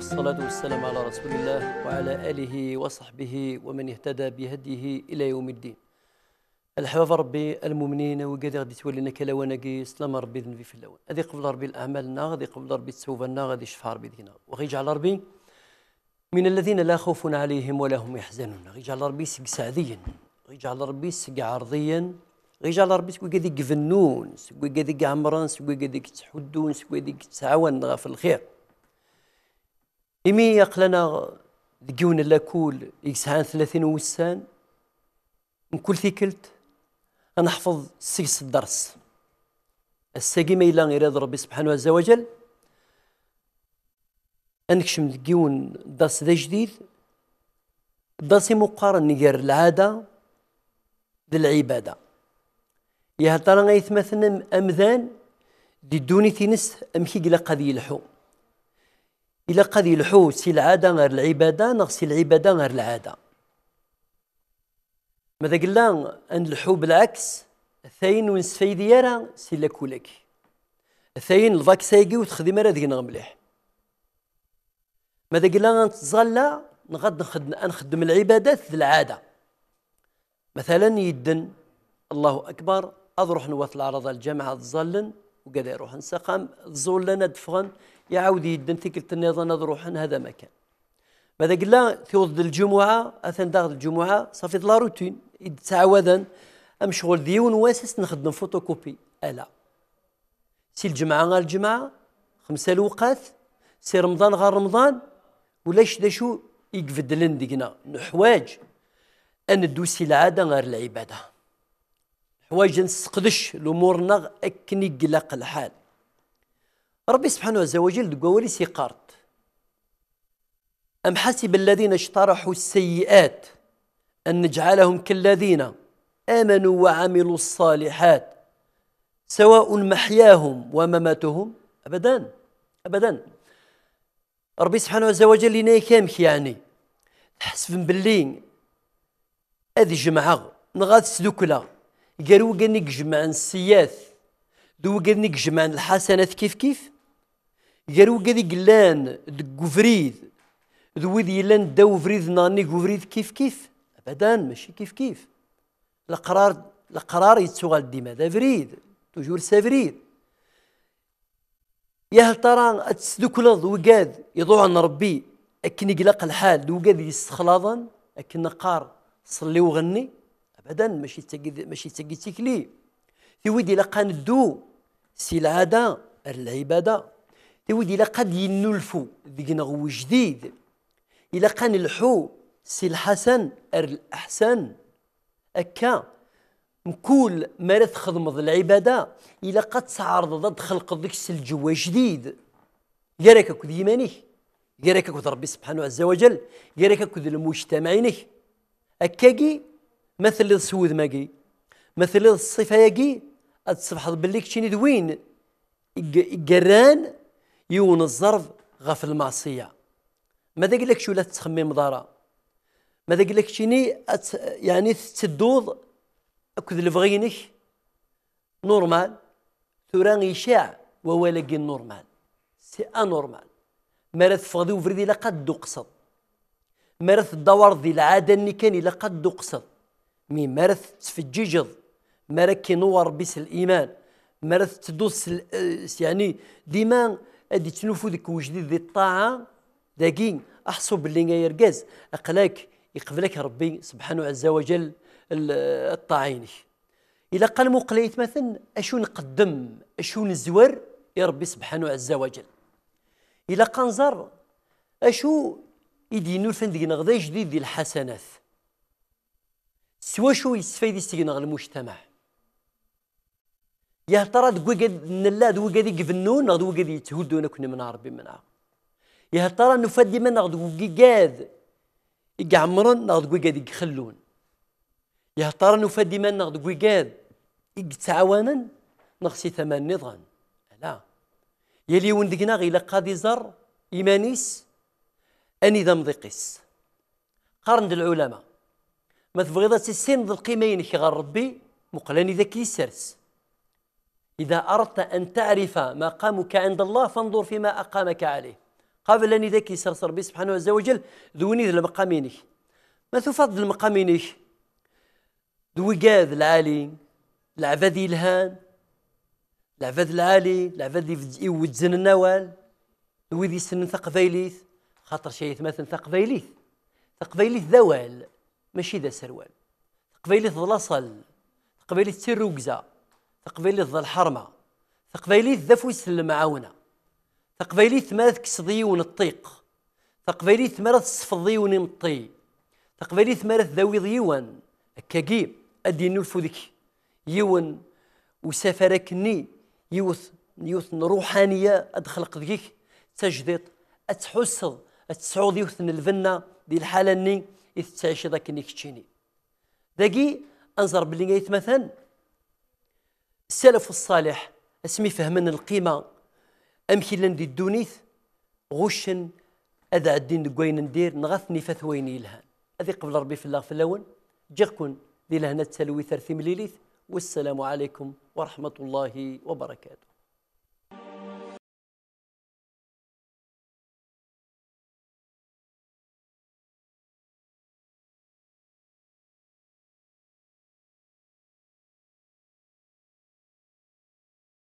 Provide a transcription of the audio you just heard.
والصلاة والسلام على رسول الله وعلى آله وصحبه ومن اهتدى بهديه إلى يوم الدين الحفاظ ربي المؤمنين وقد غادي تولينا كلاوانا كي سلام ربي ذنبي في اللون غادي يقبل ربي الاعمالنا غادي يقبل ربي تسوفنا غادي يشفع ربي دينا وغيجعل ربي من الذين لا خوف عليهم ولا هم يحزنون غيجعل ربي سق سعديا غيجعل ربي سق عرضيا غيجعل ربي سك قاذيك فنون سقوي عمران سك قاذيك تحدون سك قاذيك تعاون في الخير إمي يقلنا لقيون لاكول يسعان ثلاثين وسان من كل ثيكلت نحفظ سيس الدرس الساقي ما إلا غير ربي سبحانه عز وجل أنكشم لقيون الدرس ذا جديد الدرس مقارن نقر العادة للعبادة يا ترى غيث مثلا أمذان دي دوني تينس أمكي قلا قد الحوم إلا قد يلحو سي العادة غير العبادة نغ العبادة غير العادة ماذا قلنا الحو بالعكس ثاين ونسفي ديارا سي لاكولك ثاين الضاك سايقي وتخدم راه دينا مليح ماذا قلنا نتزلى نغد نخدم نخدم العبادات العاده مثلا يدن الله اكبر اضروح نوث العرض الجامعه تظلن وقال يروح نسقم تزول لنا دفغن يعاود يدن تيكلت تنيضا نضروح هذا مكان ماذا قلنا ثوض الجمعة أثن داخل الجمعة صافي لا روتين تعاودا أم شغل ديون واسس نخدم فوتوكوبي ألا سي الجمعة غير الجمعة خمسة الوقات سي رمضان غير رمضان ولاش دا شو يقفد لن ديقنا نحواج أن ندوسي العادة غير العبادة حوايج نسقدش لأمورنا أكني قلق الحال ربي سبحانه عز وجل دقوري سيقارت أم حسب الذين اجترحوا السيئات أن نجعلهم كالذين آمنوا وعملوا الصالحات سواء محياهم ومماتهم أبدا أبدا ربي سبحانه عز وجل لنا كامك يعني تحسب باللي هذه جمعة نغاد سدوكلا قالوا قال نجمع السيئات دو قال نجمع الحسنات كيف كيف غيرو قدي قلان دقو فريد دو ويدي يلان داو فريد ناني قو فريد كيف كيف ابدا ماشي كيف كيف القرار القرار يتسوغال ديما دا فريد توجور سا يا هل ترى اتسدو كل ضوقاد يضوع عن ربي اكن يقلق الحال ضوقاد يستخلاضا اكن قار صلي وغني ابدا ماشي تقيد ماشي تقيد تكلي في ويدي لقان الدو سي العاده العباده تاويد إلا قد ينلفو ذيك نغو جديد إلا قان الحو سي الحسن أر الأحسن أكا مكول ما لا العبادة إلا قد تعرض ضد خلق ذيك الجوا جديد يراك كود يمانيه يراك كود ربي سبحانه عز وجل يراك كود المجتمعين أكاكي مثل السود ماكي مثل الصفة ياكي أتصبح باللي شيني دوين قران يون الزرف غف المعصية ماذا قال لك شو لا تخمم ضارة ماذا قال لك شيني يعني تدوض أكذ الفغينك نورمال ثوران يشاع وهو لقي نورمال سي انورمال مرات فغذي وفردي لا قد قصد مرات الدوار ديال العاده اللي كان لقد قد قصد مي مارث تفججض مرات نور بس الايمان مارث تدوس يعني ديما ادي تنوفو ديك وجديد ذي الطاعه داكي احسب باللي يرقاز اقلاك يقبلك ربي سبحانه عز وجل الطاعينك الى قال مقليت مثلا أشو نقدم أشو نزور يا ربي سبحانه عز وجل الى قنزر أشو يدي نور فندق نغذي جديد دي الحسنات سوا شو يستفيد المجتمع يا ترى دوكاد نلا دوكاد يقفنون نغ دوكاد يتهدون كنا من ربي منها يا ترى نفدي من نغ دوكاد يقعمرون نغ دوكاد يخلون يا ترى نفدي من نغ دوكاد يتعاونن نغ ثمان نظام لا يلي وندقنا غير قاضي زر إيمانيس أني ذا مضيقيس قرن العلماء ما تبغيض تسين القيمين كي غير ربي مقلاني ذا يسرس إذا أردت أن تعرف مقامك عند الله فانظر فيما أقامك عليه قبل أن يذكي سرس ربي سبحانه عز وجل ذوني ذو المقامينيك ما تفضل ذو قاذ العالي العبادي الهان العباد العالي العباد يوزن النوال ذي سن ثقفيليث خاطر شي مثلا ثقفيليث ثقفيليث ذوال ماشي ذا سروال ثقفيليث ظلصل ثقفيليث تيروكزا تقبيلي ظل حرمة تقبيلي ذا فويس المعاونة تقبيلي ثمارة كسضي ونطيق الطيق تقبيليت صفضي ونمطي تقبيلي مطي ذوي ضيوان هكاكي ادي نلفو ذيك يون وسفرك ني يوث يوث روحانية أدخلق ذيك تجديط اتحسد أتسعود يوث الفنة دي الحالة ني إذ تعيش ذاك نيك تشيني أنظر بلي مثلا السلف الصالح اسمي فهمن القيمة أمثلة دي الدونيث غشن أذا الدين دقوين ندير نغثني فثوين يلهان هذه قبل ربي في الله في اللون جيقكن دي لهنا تسلوي ثرثي مليليث والسلام عليكم ورحمة الله وبركاته